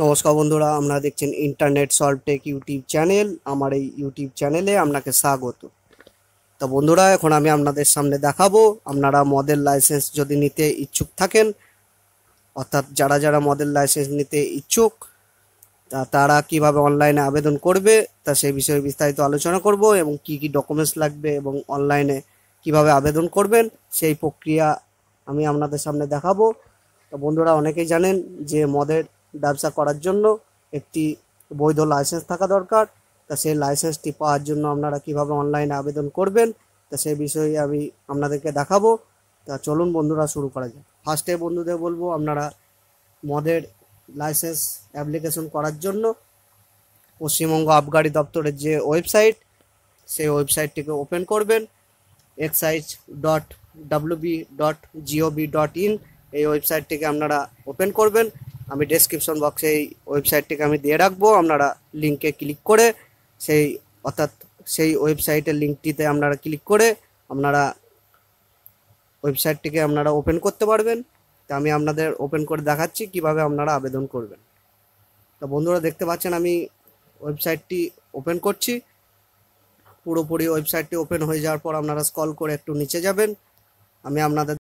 নমস্কার বন্ধুরা আপনারা দেখছেন ইন্টারনেট সলভটেক ইউটিউব চ্যানেল আমার এই ইউটিউব চ্যানেলে আপনাকে স্বাগত তো বন্ধুরা এখন আমি আপনাদের সামনে দেখাবো আপনারা মডেল লাইসেন্স যদি নিতে ইচ্ছুক থাকেন অর্থাৎ যারা যারা মডেল লাইসেন্স নিতে ইচ্ছুক তা তারা কিভাবে অনলাইনে আবেদন করবে তা সেই বিষয়ে বিস্তারিত আলোচনা করব এবং কি কি ডকুমেন্টস লাগবে এবং অনলাইনে কিভাবে আবেদন করবেন সেই প্রক্রিয়া আমি আপনাদের সামনে দেখাবো তো বন্ধুরা অনেকেই জানেন যে মদের ব্যবসা করার জন্য একটি বৈধ লাইসেন্স থাকা দরকার তা সেই লাইসেন্সটি পাওয়ার জন্য আপনারা কিভাবে অনলাইনে আবেদন করবেন তা সেই বিষয়ে আমি আপনাদেরকে দেখাবো তা চলুন বন্ধুরা শুরু করা যাক ফার্স্টে বন্ধুদের বলবো আপনারা মদের লাইসেন্স অ্যাপ্লিকেশন করার জন্য পশ্চিমবঙ্গ আবগারি দপ্তরের যে ওয়েবসাইট সেই ওয়েবসাইটটিকে ওপেন করবেন excise dot WB B dot জিওবি ডট ইন এই ওয়েবসাইটটিকে আপনারা ওপেন করবেন আমি ডেসক্রিপশন বক্সে এই ওয়েবসাইটটিকে আমি দিয়ে রাখবো আপনারা লিঙ্কে ক্লিক করে সেই অর্থাৎ সেই ওয়েবসাইটের লিঙ্কটিতে আপনারা ক্লিক করে আপনারা ওয়েবসাইটটিকে আপনারা ওপেন করতে পারবেন তা আমি আপনাদের ওপেন করে দেখাচ্ছি কিভাবে আপনারা আবেদন করবেন তো বন্ধুরা দেখতে পাচ্ছেন আমি ওয়েবসাইটটি ওপেন করছি পুরোপুরি ওয়েবসাইটটি ওপেন হয়ে যাওয়ার পর আপনারা স্কল করে একটু নিচে যাবেন আমি আপনাদের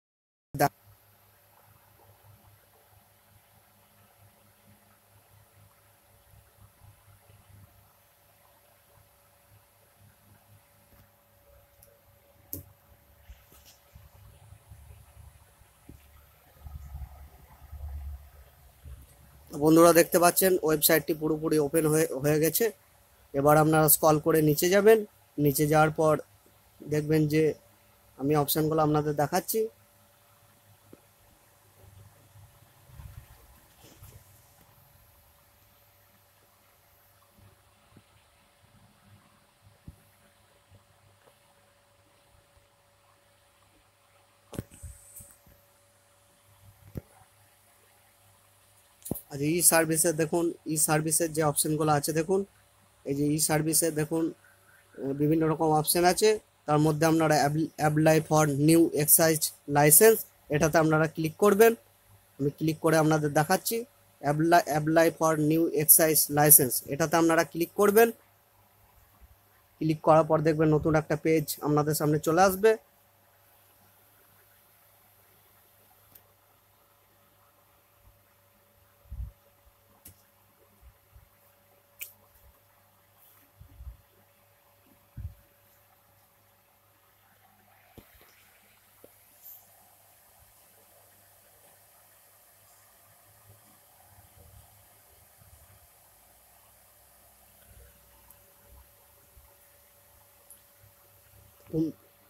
বন্ধুরা দেখতে পাচ্ছেন ওয়েবসাইটটি পুরোপুরি ওপেন হয়ে হয়ে গেছে এবার আপনারা স্কল করে নিচে যাবেন নিচে যাওয়ার পর দেখবেন যে আমি অপশানগুলো আপনাদের দেখাচ্ছি আচ্ছা ই সার্ভিসে দেখুন ই সার্ভিসের যে অপশানগুলো আছে দেখুন এই যে ই সার্ভিসে দেখুন বিভিন্ন রকম অপশান আছে তার মধ্যে আপনারা apply for new excise licence এটাতে আপনারা ক্লিক করবেন আমি ক্লিক করে আপনাদের দেখাচ্ছি apply apply for new excise licence এটাতে আপনারা ক্লিক করবেন ক্লিক করার পর দেখবেন নতুন একটা পেজ আপনাদের সামনে চলে আসবে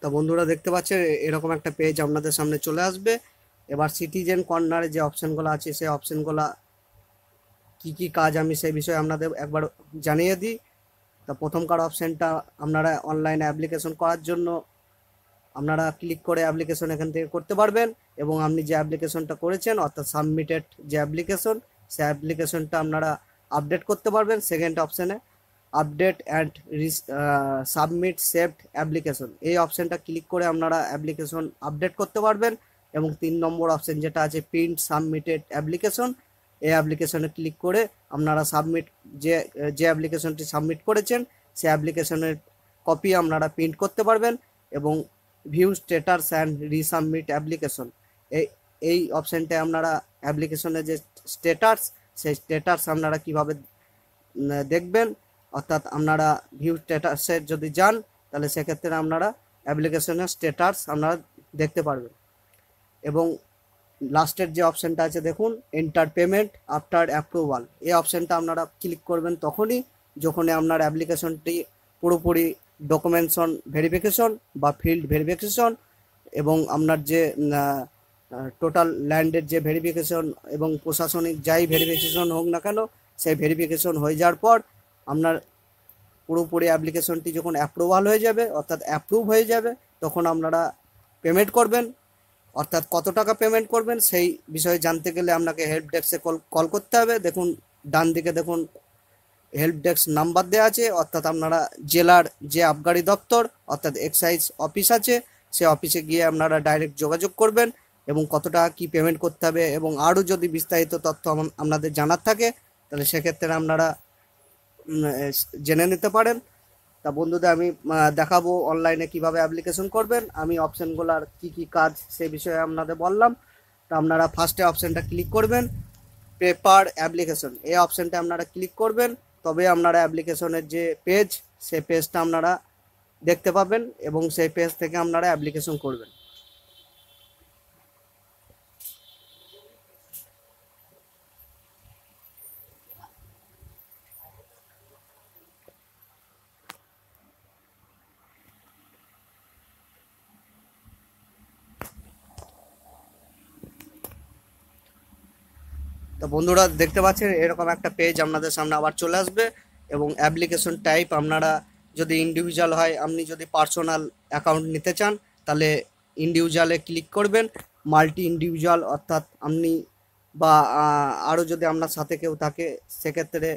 তা বন্ধুরা দেখতে পাচ্ছে এরকম একটা পেজ আপনাদের সামনে চলে আসবে এবার সিটিজেন কর্নারে যে অপশানগুলো আছে সেই অপশানগুলো কি কি কাজ আমি সেই বিষয়ে আপনাদের একবার জানিয়ে দিই তা প্রথমকার অপশানটা আপনারা অনলাইনে অ্যাপ্লিকেশন করার জন্য আপনারা ক্লিক করে অ্যাপ্লিকেশন এখান থেকে করতে পারবেন এবং আপনি যে অ্যাপ্লিকেশনটা করেছেন অর্থাৎ সাবমিটেড যে অ্যাপ্লিকেশন সে অ্যাপ্লিকেশনটা আপনারা আপডেট করতে পারবেন সেকেন্ড অপশানে update and submit saved application এই অপশানটা ক্লিক করে আপনারা অ্যাপ্লিকেশন আপডেট করতে পারবেন এবং তিন নম্বর অপশান যেটা আছে প্রিন্ট সাবমিটেড অ্যাপ্লিকেশন এই অ্যাপ্লিকেশনে ক্লিক করে আপনারা সাবমিট যে যে অ্যাপ্লিকেশনটি সাবমিট করেছেন সে অ্যাপ্লিকেশনের কপি আপনারা প্রিন্ট করতে পারবেন এবং view status and resubmit application এই এই অপশানটায় আপনারা অ্যাপ্লিকেশনের যে স্টেটাস সেই স্টেটাস আপনারা কীভাবে দেখবেন অর্থাৎ আপনারা ভিউ স্ট্যাটাসে যদি যান তাহলে সেক্ষেত্রে আপনারা অ্যাপ্লিকেশনের স্ট্যাটাস আপনারা দেখতে পারবেন এবং লাস্টের যে অপশানটা আছে দেখুন এন্টার পেমেন্ট আফটার অ্যাপ্রুভাল এই অপশানটা আপনারা ক্লিক করবেন তখনই যখন আপনার অ্যাপ্লিকেশনটি পুরোপুরি ডকুমেন্টশন ভেরিফিকেশন বা ফিল্ড ভেরিফিকেশন এবং আপনার যে টোটাল ল্যান্ডের যে ভেরিফিকেশন এবং প্রশাসনিক যাই ভেরিফিকেশন হোক না কেন সেই ভেরিফিকেশন হয়ে যাওয়ার পর আপনার পুরোপুরি অ্যাপ্লিকেশনটি যখন অ্যাপ্রুভাল হয়ে যাবে অর্থাৎ অ্যাপ্রুভ হয়ে যাবে তখন আপনারা পেমেন্ট করবেন অর্থাৎ কত টাকা পেমেন্ট করবেন সেই বিষয়ে জানতে গেলে আপনাকে হেল্প ডেস্কে কল কল করতে হবে দেখুন ডান দিকে দেখুন হেল্প ডেস্ক নাম্বার দেওয়া আছে অর্থাৎ আপনারা জেলার যে আবগারি দপ্তর অর্থাৎ এক্সাইজ অফিস আছে সে অফিসে গিয়ে আপনারা ডাইরেক্ট যোগাযোগ করবেন এবং কত টাকা কী পেমেন্ট করতে হবে এবং আরও যদি বিস্তারিত তথ্য আপনাদের জানার থাকে তাহলে সেক্ষেত্রে আপনারা জেনে নিতে পারেন তা বন্ধুদের আমি দেখাবো অনলাইনে কিভাবে অ্যাপ্লিকেশন করবেন আমি অপশানগুলোর কি কি কাজ সে বিষয়ে আপনাদের বললাম তা আপনারা ফার্স্টে অপশানটা ক্লিক করবেন পেপার অ্যাপ্লিকেশন এই অপশানটা আপনারা ক্লিক করবেন তবে আপনারা অ্যাপ্লিকেশনের যে পেজ সেই পেজটা আপনারা দেখতে পাবেন এবং সেই পেজ থেকে আপনারা অ্যাপ্লিকেশন করবেন তো বন্ধুরা দেখতে পাচ্ছেন এরকম একটা পেজ আপনাদের সামনে আবার চলে আসবে এবং অ্যাপ্লিকেশন টাইপ আপনারা যদি ইন্ডিভিজুয়াল হয় আপনি যদি পার্সোনাল অ্যাকাউন্ট নিতে চান তাহলে ইন্ডিভিজুয়ালে ক্লিক করবেন মাল্টি ইন্ডিভিজুয়াল অর্থাৎ আপনি বা আরও যদি আপনার সাথে কেউ থাকে সেক্ষেত্রে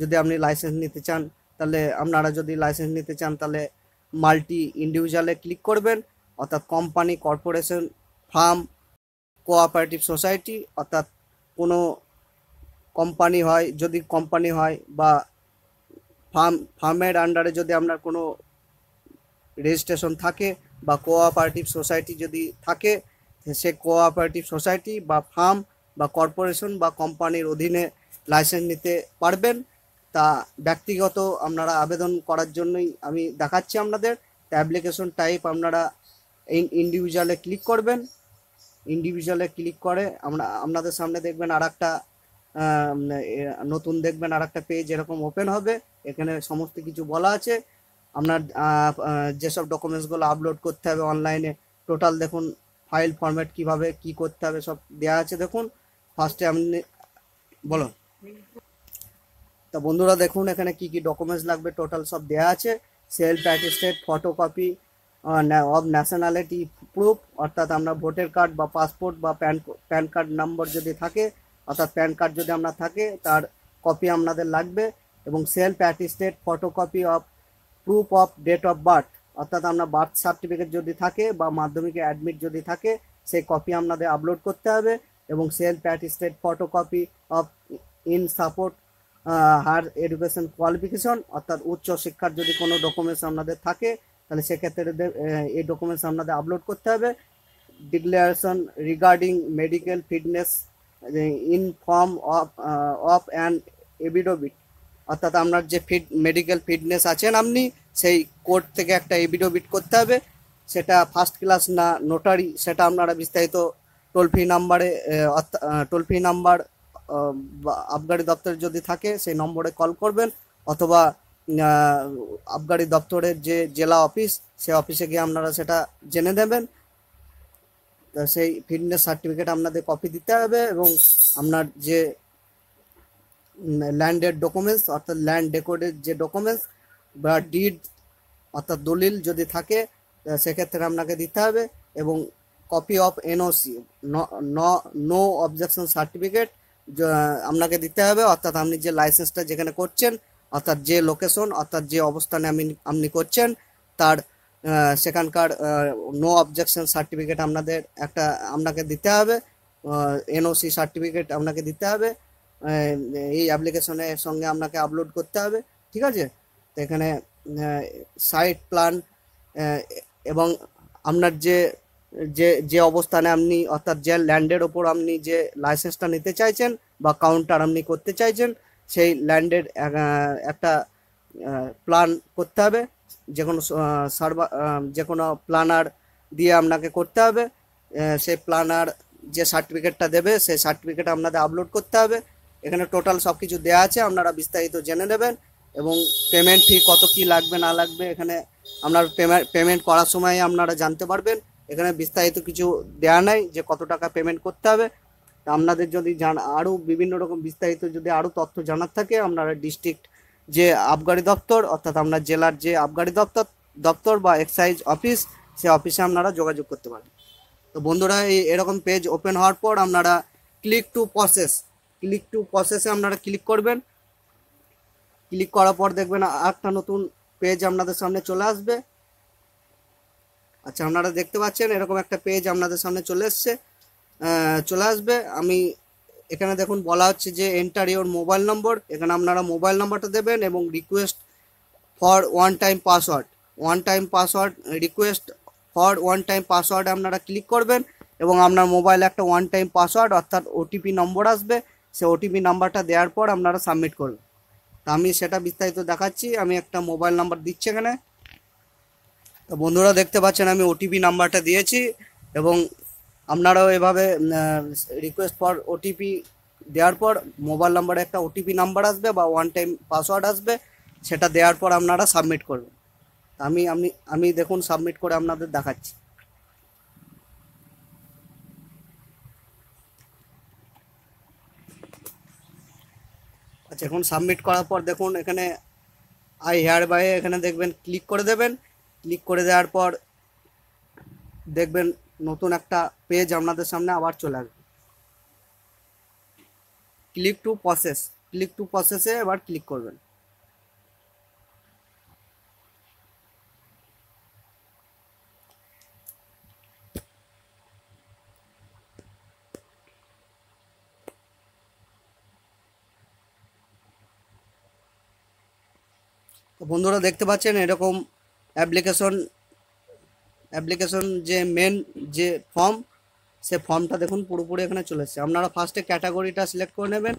যদি আপনি লাইসেন্স নিতে চান তাহলে আপনারা যদি লাইসেন্স নিতে চান তাহলে মাল্টি ইন্ডিভিজুয়ালে ক্লিক করবেন অর্থাৎ company corporation firm cooperative society অর্থাৎ কোনো কোম্পানি হয় যদি কোম্পানি হয় বা ফার্ম ফার্মের আন্ডারে যদি আপনার কোনো রেজিস্ট্রেশন থাকে বা কোঅপারেটিভ সোসাইটি যদি থাকে সে কোঅপারেটিভ সোসাইটি বা ফার্ম বা কর্পোরেশন বা কোম্পানির অধীনে লাইসেন্স নিতে পারবেন তা ব্যক্তিগত আপনারা আবেদন করার জন্যই আমি দেখাচ্ছি আপনাদের অ্যাপ্লিকেশন টাইপ আপনারা ইন্ডিভিজুয়ালে ক্লিক করবেন ইন্ডিভিজুয়ালে ক্লিক করে আমরা আপনাদের সামনে দেখবেন আর একটা নতুন দেখবেন আর একটা পেজ এরকম ওপেন হবে এখানে সমস্ত কিছু বলা আছে আপনার যেসব ডকুমেন্টসগুলো আপলোড করতে হবে অনলাইনে টোটাল দেখুন ফাইল ফরম্যাট কিভাবে কি করতে হবে সব দেওয়া আছে দেখুন ফার্স্টে আপনি বলো তা বন্ধুরা দেখুন এখানে কি কি ডকুমেন্টস লাগবে টোটাল সব দেওয়া আছে self attested photocopy of nationality proof অর্থাৎ আমরা ভোটার কার্ড বা পাসপোর্ট বা প্যান প্যান কার্ড নম্বর যদি থাকে অর্থাৎ প্যান কার্ড যদি আপনার থাকে তার কপি আপনাদের লাগবে এবং self attested photocopy of proof of date of birth অর্থাৎ আপনার বার্থ সার্টিফিকেট যদি থাকে বা মাধ্যমিকে অ্যাডমিট যদি থাকে সেই কপি আপনাদের আপলোড করতে হবে এবং self attested photocopy of in support her education qualification অর্থাৎ উচ্চ শিক্ষার যদি কোনো ডকুমেন্টস আপনাদের থাকে তাহলে সেক্ষেত্রে এই ডকুমেন্টস আপনাদের আপলোড করতে হবে declaration regarding medical fitness in form of of and affidavit অর্থাৎ আপনার যে ফিট মেডিকেল ফিটনেস আছেন আপনি সেই কোর্ট থেকে একটা এভিডোবিট করতে হবে সেটা ফার্স্ট ক্লাস না নোটারি সেটা আপনারা বিস্তারিত টোল ফ্রি নাম্বারে টোল ফ্রি নাম্বার আবগারি দপ্তরে যদি থাকে সেই নম্বরে কল করবেন অথবা আবগারি দপ্তরের যে জেলা অফিস সে অফিসে গিয়ে আপনারা সেটা জেনে দেবেন সেই ফিটনেস সার্টিফিকেট আপনাদের কপি দিতে হবে এবং আপনার যে ল্যান্ডের ডকুমেন্টস অর্থাৎ ল্যান্ড ডেকোডের যে ডকুমেন্টস বা ডিড অর্থাৎ দলিল যদি থাকে সেক্ষেত্রে আপনাকে দিতে হবে এবং copy of NOC no objection certificate আপনাকে দিতে হবে অর্থাৎ আপনি যে লাইসেন্সটা যেখানে করছেন অর্থাৎ যে লোকেশন অর্থাৎ যে অবস্থানে আপনি আপনি করছেন তার সেখানকার নো অবজেকশন সার্টিফিকেট আপনাদের একটা আপনাকে দিতে হবে এনওসি সার্টিফিকেট আপনাকে দিতে হবে এই অ্যাপ্লিকেশনের সঙ্গে আপনাকে আপলোড করতে হবে ঠিক আছে তো এখানে সাইট প্ল্যান এবং আপনার যে যে যে অবস্থানে আপনি অর্থাৎ যে ল্যান্ডের ওপর আপনি যে লাইসেন্সটা নিতে চাইছেন বা কাউন্টার আপনি করতে চাইছেন সেই ল্যান্ডের একটা প্ল্যান করতে হবে যে কোনো সার্ভার যে কোনো প্ল্যানার দিয়ে আপনাকে করতে হবে সেই প্ল্যানার যে সার্টিফিকেটটা দেবে সেই সার্টিফিকেট আপনাদের আপলোড করতে হবে এখানে টোটাল সব কিছু দেওয়া আছে আপনারা বিস্তারিত জেনে নেবেন এবং পেমেন্ট ফি কত কি লাগবে না লাগবে এখানে আপনার পেমেন্ট পেমেন্ট করার সময় আপনারা জানতে পারবেন এখানে বিস্তারিত কিছু দেওয়া নাই যে কত টাকা পেমেন্ট করতে হবে আপনাদের যদি জানা আরও বিভিন্ন রকম বিস্তারিত যদি আরও তথ্য জানার থাকে আপনারা ডিস্ট্রিক্ট যে আবগারি দপ্তর অর্থাৎ আপনার জেলার যে আবগারি দপ্তর দপ্তর বা এক্সাইজ অফিস সে অফিসে আপনারা যোগাযোগ করতে পারেন তো বন্ধুরা এই এরকম পেজ ওপেন হওয়ার পর আপনারা click to process click to প্রসেসে আপনারা ক্লিক করবেন ক্লিক করার পর দেখবেন একটা নতুন পেজ আপনাদের সামনে চলে আসবে আচ্ছা আপনারা দেখতে পাচ্ছেন এরকম একটা পেজ আপনাদের সামনে চলে এসছে চলে আসবে আমি এখানে দেখুন বলা হচ্ছে যে এন্টার ইউর মোবাইল নম্বর এখানে আপনারা মোবাইল নাম্বারটা দেবেন এবং request for one time password one time password request for one time password আপনারা ক্লিক করবেন এবং আপনার মোবাইলে একটা ওয়ান টাইম পাসওয়ার্ড অর্থাৎ ওটিপি নম্বর আসবে সে ওটিপি নাম্বারটা দেওয়ার পর আপনারা সাবমিট করবেন তা আমি সেটা বিস্তারিত দেখাচ্ছি আমি একটা মোবাইল নাম্বার দিচ্ছি এখানে তো বন্ধুরা দেখতে পাচ্ছেন আমি ওটিপি নাম্বারটা দিয়েছি এবং আপনারাও এভাবে রিকোয়েস্ট ফর ওটিপি দেওয়ার পর মোবাইল নাম্বারে একটা ওটিপি নাম্বার আসবে বা ওয়ান টাইম পাসওয়ার্ড আসবে সেটা দেওয়ার পর আপনারা সাবমিট করবেন আমি আমি আমি দেখুন সাবমিট করে আপনাদের দেখাচ্ছি আচ্ছা এখন সাবমিট করার পর দেখুন এখানে আই হেয়ার বাই এখানে দেখবেন ক্লিক করে দেবেন ক্লিক করে দেওয়ার পর দেখবেন নতুন একটা পেজ আপনাদের সামনে আবার চলে আসবে click to process click to প্রসেসে এবার ক্লিক করবেন বন্ধুরা দেখতে পাচ্ছেন এরকম অ্যাপ্লিকেশন অ্যাপ্লিকেশন যে মেন যে ফর্ম সে ফর্মটা দেখুন পুরোপুরি এখানে চলে এসছে আপনারা ফার্স্টে ক্যাটাগরিটা সিলেক্ট করে নেবেন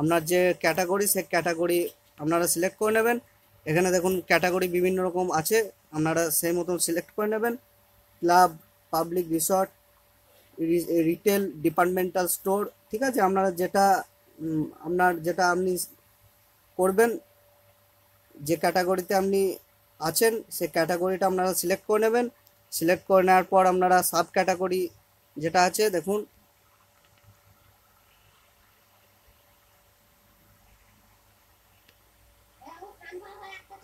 আপনার যে ক্যাটাগরি সে ক্যাটাগরি আপনারা সিলেক্ট করে নেবেন এখানে দেখুন ক্যাটাগরি বিভিন্ন রকম আছে আপনারা সেই মতন সিলেক্ট করে নেবেন club public resort retail departmental store ঠিক আছে আপনারা যেটা আপনার যেটা আপনি করবেন যে ক্যাটাগরিতে আপনি আছেন সে ক্যাটাগরিটা আপনারা সিলেক্ট করে নেবেন সিলেক্ট করে নেওয়ার পর আপনারা সাব ক্যাটাগরি যেটা আছে দেখুন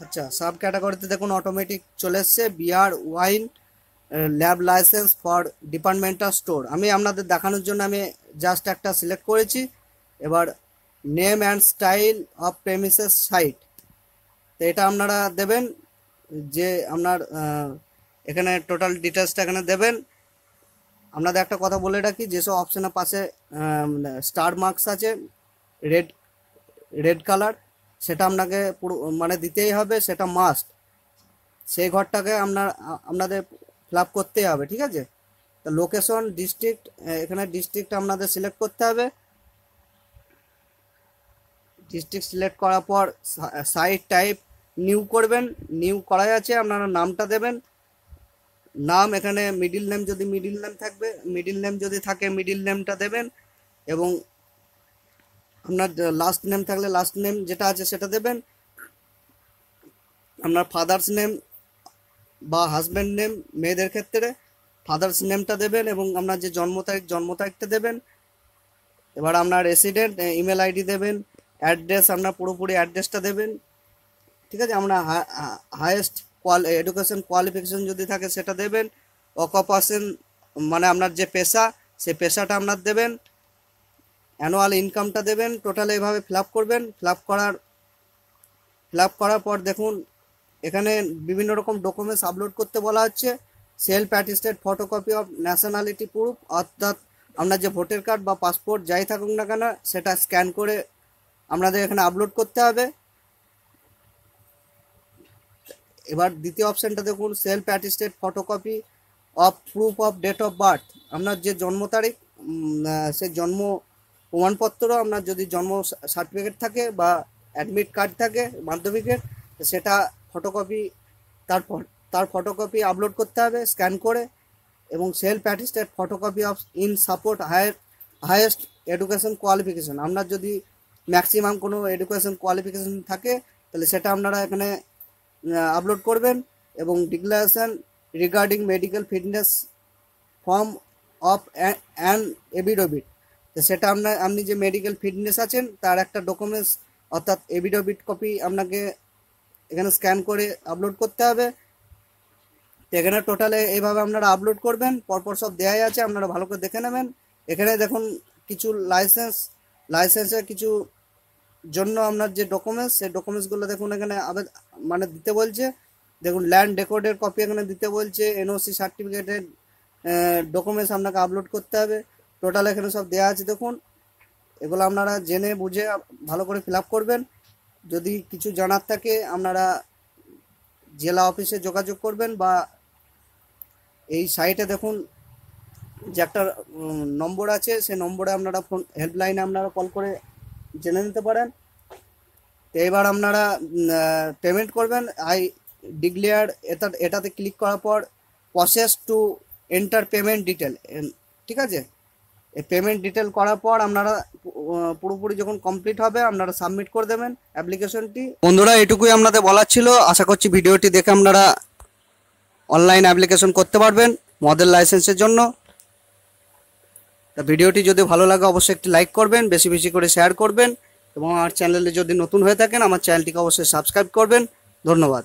আচ্ছা সাব ক্যাটাগরিতে দেখুন অটোমেটিক চলে এসছে beer wine lab licence for departmental store আমি আপনাদের দেখানোর জন্য আমি জাস্ট একটা সিলেক্ট করেছি এবার name and style of premises site তো এটা আপনারা দেবেন যে আপনার এখানে টোটাল ডিটেলসটা এখানে দেবেন আপনাদের একটা কথা বলে রাখি যেসব অপশানের পাশে স্টার মার্কস আছে রেড রেড কালার সেটা আপনাকে পুরো মানে দিতেই হবে সেটা মাস্ট সেই ঘরটাকে আপনার আপনাদের ফিল করতেই হবে ঠিক আছে তো লোকেশন ডিস্ট্রিক্ট এখানে ডিস্ট্রিক্ট আপনাদের সিলেক্ট করতে হবে ডিস্ট্রিক্ট সিলেক্ট করার পর সাইট টাইপ নিউ করবেন নিউ করাই আছে আপনারা নামটা দেবেন নাম এখানে মিডিল নেম যদি মিডিল নেম থাকবে মিডিল নেম যদি থাকে মিডিল নেমটা দেবেন এবং আপনার লাস্ট নেম থাকলে লাস্ট নেম যেটা আছে সেটা দেবেন আপনার ফাদার্স নেম বা হাজব্যান্ড নেম মেয়েদের ক্ষেত্রে ফাদার্স নেমটা দেবেন এবং আপনার যে জন্ম তারিখ জন্ম তারিখটা দেবেন এবার আপনার রেসিডেন্ট ইমেল আইডি দেবেন অ্যাড্রেস আপনার পুরোপুরি অ্যাড্রেসটা দেবেন ঠিক আছে আমরা হায়েস্ট কোয়াল এডুকেশন কোয়ালিফিকেশন যদি থাকে সেটা দেবেন অকুপেশন মানে আপনার যে পেশা সে পেশাটা আপনার দেবেন অ্যানুয়াল ইনকামটা দেবেন টোটাল এইভাবে ফিল করবেন ফিল করার ফিল করার পর দেখুন এখানে বিভিন্ন রকম ডকুমেন্টস আপলোড করতে বলা হচ্ছে self attested photocopy of nationality proof অর্থাৎ আপনার যে ভোটার কার্ড বা পাসপোর্ট যাই থাকুক না কেন সেটা স্ক্যান করে আপনাদের এখানে আপলোড করতে হবে এবার দ্বিতীয় অপশানটা দেখুন self attested photocopy of proof of date of birth আপনার যে জন্ম তারিখ সে জন্ম প্রমাণপত্র আপনার যদি জন্ম সার্টিফিকেট থাকে বা অ্যাডমিট কার্ড থাকে মাধ্যমিকের সেটা ফটোকপি তার তার ফটোকপি আপলোড করতে হবে স্ক্যান করে এবং self attested photocopy of in support higher highest education qualification আপনার যদি ম্যাক্সিমাম কোনো এডুকেশন কোয়ালিফিকেশন থাকে তাহলে সেটা আপনারা এখানে আপলোড করবেন এবং declaration regarding medical fitness form of an affidavit তো সেটা আপনার আপনি যে মেডিকেল ফিটনেস আছেন তার একটা ডকুমেন্টস অর্থাৎ এভিডোভিট কপি আপনাকে এখানে স্ক্যান করে আপলোড করতে হবে এখানে টোটালে এইভাবে আপনারা আপলোড করবেন পরপর সব দেয়াই আছে আপনারা ভালো করে দেখে নেবেন এখানে দেখুন কিছু লাইসেন্স লাইসেন্সের কিছু জন্য আপনার যে ডকুমেন্টস সেই ডকুমেন্টসগুলো দেখুন এখানে মানে দিতে বলছে দেখুন ল্যান্ড রেকর্ডের কপি এখানে দিতে বলছে এনওসি সার্টিফিকেটের ডকুমেন্টস আপনাকে আপলোড করতে হবে টোটাল এখানে সব দেওয়া আছে দেখুন এগুলো আপনারা জেনে বুঝে ভালো করে ফিল করবেন যদি কিছু জানার থাকে আপনারা জেলা অফিসে যোগাযোগ করবেন বা এই সাইটে দেখুন যে একটা নম্বর আছে সেই নম্বরে আপনারা ফোন হেল্পলাইনে আপনারা কল করে জেনে নিতে পারেন এবার আপনারা পেমেন্ট করবেন আই ডিক্লেয়ার এটা এটাতে ক্লিক করার পর process to enter payment detail ঠিক আছে এই পেমেন্ট ডিটেল করার পর আপনারা পুরোপুরি যখন কমপ্লিট হবে আপনারা সাবমিট করে দেবেন অ্যাপ্লিকেশনটি বন্ধুরা এটুকুই আপনাদের বলার ছিল আশা করছি ভিডিওটি দেখে আপনারা অনলাইন অ্যাপ্লিকেশন করতে পারবেন মডেল লাইসেন্সের জন্য তা ভিডিওটি যদি ভালো লাগে অবশ্যই একটি লাইক করবেন বেশি বেশি করে শেয়ার করবেন এবং আমার চ্যানেলে যদি নতুন হয়ে থাকেন আমার চ্যানেলটিকে অবশ্যই সাবস্ক্রাইব করবেন ধন্যবাদ